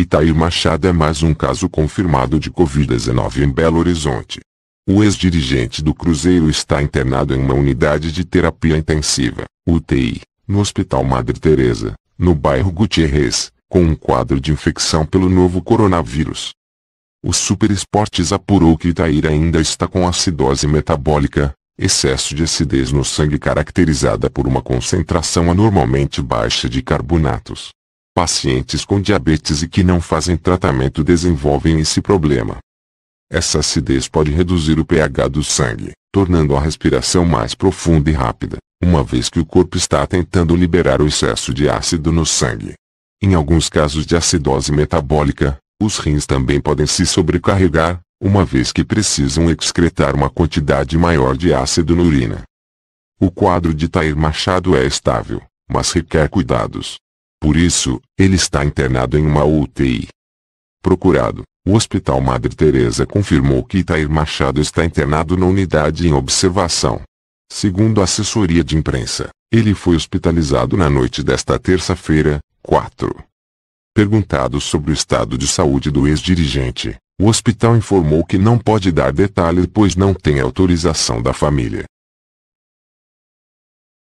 Itair Machado é mais um caso confirmado de Covid-19 em Belo Horizonte. O ex-dirigente do Cruzeiro está internado em uma unidade de terapia intensiva, UTI, no Hospital Madre Teresa, no bairro Gutierrez, com um quadro de infecção pelo novo coronavírus. O Super Esportes apurou que Itair ainda está com acidose metabólica, excesso de acidez no sangue caracterizada por uma concentração anormalmente baixa de carbonatos Pacientes com diabetes e que não fazem tratamento desenvolvem esse problema. Essa acidez pode reduzir o pH do sangue, tornando a respiração mais profunda e rápida, uma vez que o corpo está tentando liberar o excesso de ácido no sangue. Em alguns casos de acidose metabólica, os rins também podem se sobrecarregar, uma vez que precisam excretar uma quantidade maior de ácido na urina. O quadro de Tair Machado é estável, mas requer cuidados. Por isso, ele está internado em uma UTI. Procurado, o Hospital Madre Teresa confirmou que Itair Machado está internado na unidade em observação. Segundo a assessoria de imprensa, ele foi hospitalizado na noite desta terça-feira, 4. Perguntado sobre o estado de saúde do ex-dirigente, o hospital informou que não pode dar detalhes pois não tem autorização da família.